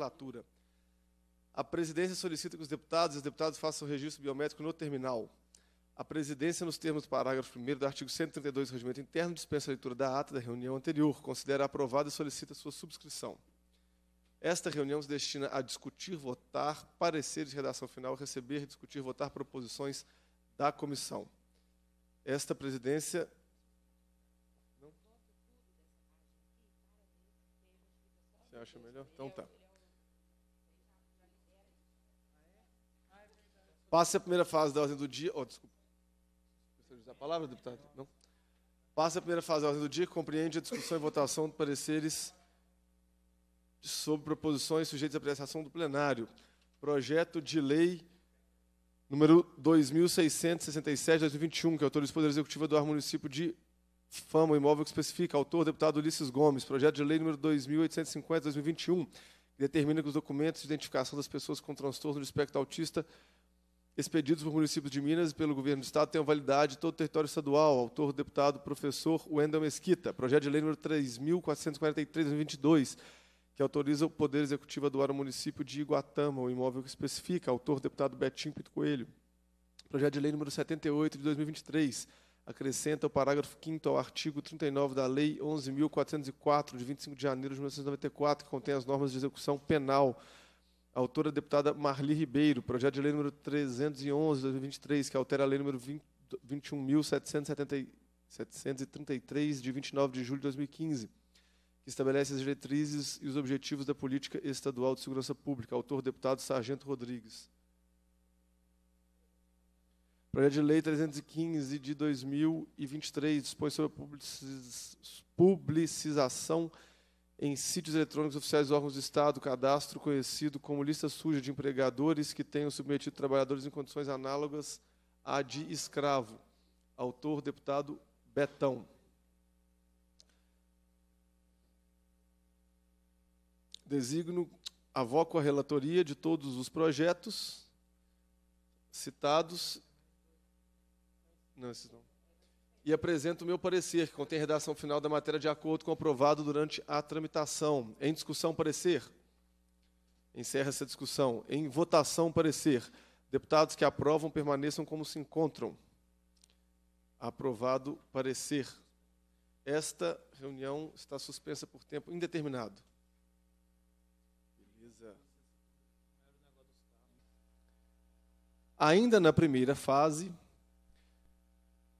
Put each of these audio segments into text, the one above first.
legislatura. A presidência solicita que os deputados e os deputados façam o registro biométrico no terminal. A presidência, nos termos do parágrafo 1 do artigo 132 do Regimento Interno, dispensa a leitura da ata da reunião anterior, considera aprovada e solicita sua subscrição. Esta reunião se destina a discutir, votar, parecer de redação final, receber, discutir, votar proposições da comissão. Esta presidência Você acha melhor? Então tá. Passe a primeira fase da ordem do dia. Oh, desculpa. Precisa usar a palavra, deputado? Não? Passe a primeira fase da ordem do dia, compreende a discussão e votação de pareceres sobre proposições sujeitas à apreciação do plenário. Projeto de lei número 2667-2021, que autoriza o Poder Executivo do município de Fama, o imóvel que especifica, autor, deputado Ulisses Gomes, projeto de lei número 2850-2021, que determina que os documentos de identificação das pessoas com transtorno do espectro autista expedidos por municípios de Minas e pelo governo do Estado tenham validade em todo o território estadual. Autor, deputado, professor Wendel Mesquita. Projeto de lei número 3.443-22, que autoriza o Poder Executivo a doar ao município de Iguatama, o imóvel que especifica. Autor, deputado Betinho Pinto Coelho. Projeto de lei número 78 de 2023, acrescenta o parágrafo 5 ao artigo 39 da Lei 11.404, de 25 de janeiro de 1994, que contém as normas de execução penal autora deputada Marli Ribeiro, projeto de lei número 311, 2023, que altera a lei número 21.733, de 29 de julho de 2015, que estabelece as diretrizes e os objetivos da política estadual de segurança pública. Autor, deputado Sargento Rodrigues. Projeto de Lei 315 de 2023 dispõe sobre a publicização em sítios eletrônicos oficiais dos órgãos do Estado, cadastro conhecido como lista suja de empregadores que tenham submetido trabalhadores em condições análogas à de escravo. Autor, deputado Betão. Designo, avoco a relatoria de todos os projetos citados. Não, esses não e apresento o meu parecer, que contém a redação final da matéria de acordo com aprovado durante a tramitação. Em discussão, parecer. Encerra essa discussão. Em votação, parecer. Deputados que aprovam permaneçam como se encontram. Aprovado parecer. Esta reunião está suspensa por tempo indeterminado. Beleza. Ainda na primeira fase,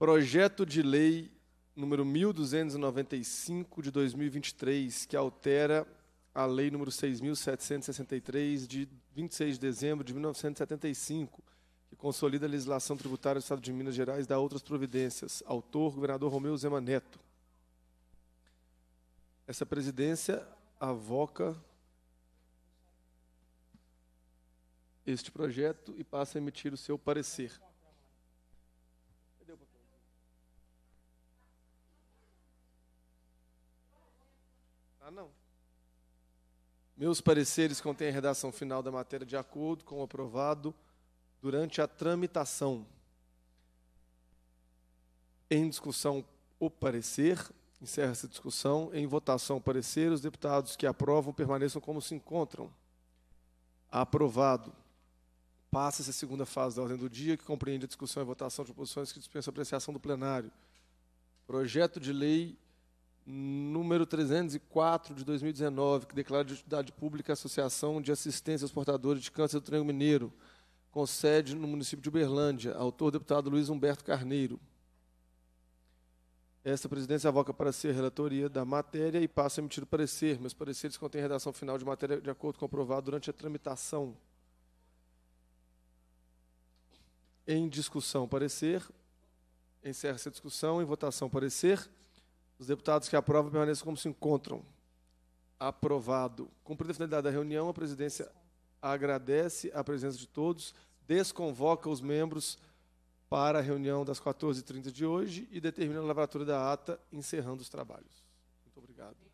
projeto de lei número 1295 de 2023, que altera a lei número 6763 de 26 de dezembro de 1975, que consolida a legislação tributária do Estado de Minas Gerais e dá outras providências. Autor, governador Romeu Zema Neto. Essa presidência avoca este projeto e passa a emitir o seu parecer. Ah, não. Meus pareceres contêm a redação final da matéria de acordo com o aprovado durante a tramitação. Em discussão, o parecer. Encerra-se a discussão. Em votação, o parecer. Os deputados que aprovam permaneçam como se encontram. Aprovado. Passa-se a segunda fase da ordem do dia, que compreende a discussão e votação de proposições que dispensam apreciação do plenário. Projeto de lei número 304 de 2019, que declara de utilidade pública a Associação de Assistência aos Portadores de Câncer do Triângulo Mineiro, com sede no município de Uberlândia, autor deputado Luiz Humberto Carneiro. Esta presidência avoca para ser relatoria da matéria e passa a emitir o parecer. Meus pareceres contêm redação final de matéria de acordo comprovado durante a tramitação. Em discussão, parecer. Encerra-se a discussão. Em votação, parecer. Os deputados que aprovam permaneçam como se encontram. Aprovado. Cumprida a finalidade da reunião, a presidência agradece a presença de todos, desconvoca os membros para a reunião das 14h30 de hoje e determina a lavratura da ata, encerrando os trabalhos. Muito obrigado.